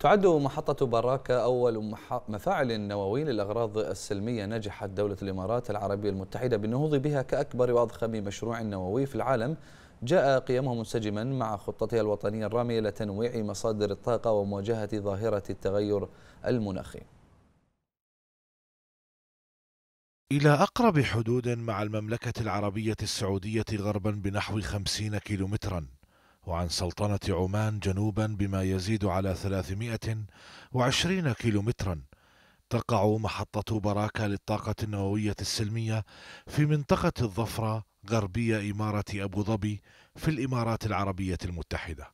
تعد محطة باراكا أول مفاعل نووي للأغراض السلمية نجحت دولة الإمارات العربية المتحدة بالنهوض بها كأكبر وأضخم مشروع نووي في العالم جاء قيامه منسجما مع خطتها الوطنية الرامية لتنويع مصادر الطاقة ومواجهة ظاهرة التغير المناخي إلى أقرب حدود مع المملكة العربية السعودية غربا بنحو 50 كيلومترا وعن سلطنة عمان جنوبا بما يزيد على 320 كيلومترا تقع محطة براكة للطاقة النووية السلمية في منطقة الظفرة غربية إمارة أبو ظبي في الإمارات العربية المتحدة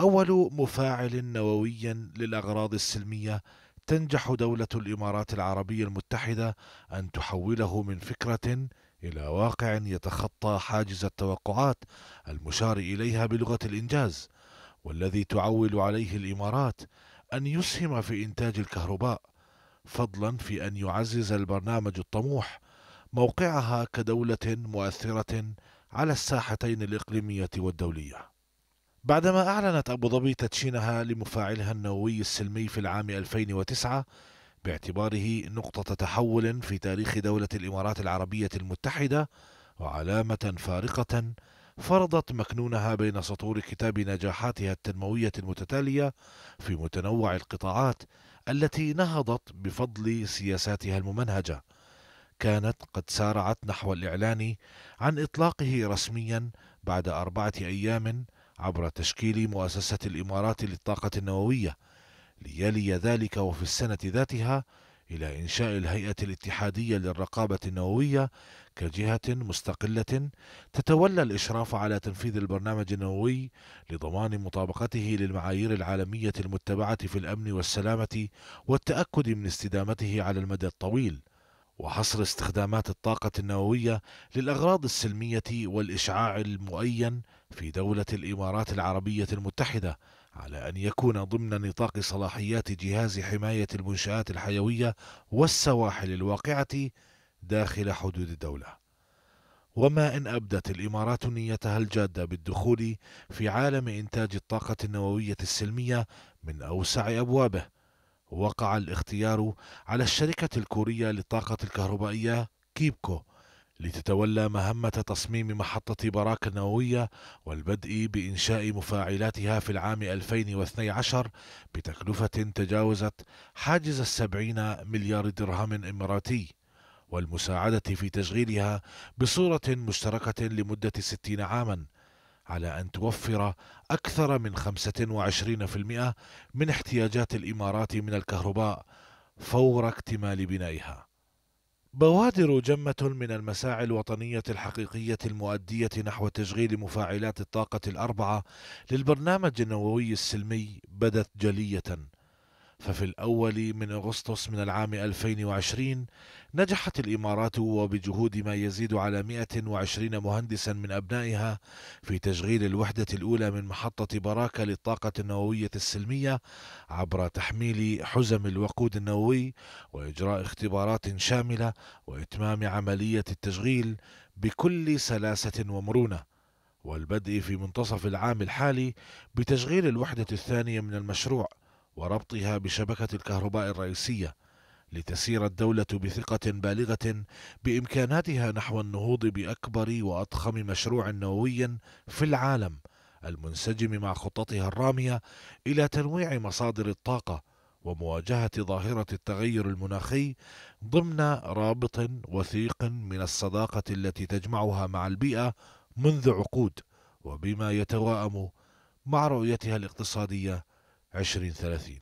أول مفاعل نووي للأغراض السلمية تنجح دولة الإمارات العربية المتحدة أن تحوله من فكرة إلى واقع يتخطى حاجز التوقعات المشار إليها بلغة الإنجاز والذي تعول عليه الإمارات أن يسهم في إنتاج الكهرباء فضلا في أن يعزز البرنامج الطموح موقعها كدولة مؤثرة على الساحتين الإقليمية والدولية بعدما أعلنت أبو ظبي تدشينها لمفاعلها النووي السلمي في العام 2009 باعتباره نقطة تحول في تاريخ دولة الإمارات العربية المتحدة وعلامة فارقة فرضت مكنونها بين سطور كتاب نجاحاتها التنموية المتتالية في متنوع القطاعات التي نهضت بفضل سياساتها الممنهجة. كانت قد سارعت نحو الإعلان عن إطلاقه رسميا بعد أربعة أيام عبر تشكيل مؤسسة الإمارات للطاقة النووية ليلي ذلك وفي السنة ذاتها إلى إنشاء الهيئة الاتحادية للرقابة النووية كجهة مستقلة تتولى الإشراف على تنفيذ البرنامج النووي لضمان مطابقته للمعايير العالمية المتبعة في الأمن والسلامة والتأكد من استدامته على المدى الطويل وحصر استخدامات الطاقة النووية للأغراض السلمية والإشعاع المؤين في دولة الإمارات العربية المتحدة على أن يكون ضمن نطاق صلاحيات جهاز حماية المنشآت الحيوية والسواحل الواقعة داخل حدود الدولة. وما إن أبدت الإمارات نيتها الجادة بالدخول في عالم إنتاج الطاقة النووية السلمية من أوسع أبوابه، وقع الاختيار على الشركة الكورية للطاقة الكهربائية كيبكو لتتولى مهمة تصميم محطة براك النووية والبدء بإنشاء مفاعلاتها في العام 2012 بتكلفة تجاوزت حاجز السبعين مليار درهم إماراتي والمساعدة في تشغيلها بصورة مشتركة لمدة 60 عاماً على أن توفر أكثر من 25% من احتياجات الإمارات من الكهرباء فور اكتمال بنائها بوادر جمة من المساعي الوطنية الحقيقية المؤدية نحو تشغيل مفاعلات الطاقة الأربعة للبرنامج النووي السلمي بدت جلية ففي الأول من أغسطس من العام 2020 نجحت الإمارات وبجهود ما يزيد على 120 مهندسا من أبنائها في تشغيل الوحدة الأولى من محطة براكة للطاقة النووية السلمية عبر تحميل حزم الوقود النووي وإجراء اختبارات شاملة وإتمام عملية التشغيل بكل سلاسة ومرونة والبدء في منتصف العام الحالي بتشغيل الوحدة الثانية من المشروع وربطها بشبكة الكهرباء الرئيسية لتسير الدولة بثقة بالغة بإمكاناتها نحو النهوض بأكبر وأضخم مشروع نووي في العالم المنسجم مع خطتها الرامية إلى تنويع مصادر الطاقة ومواجهة ظاهرة التغير المناخي ضمن رابط وثيق من الصداقة التي تجمعها مع البيئة منذ عقود وبما يتواءم مع رؤيتها الاقتصادية عشرين ثلاثين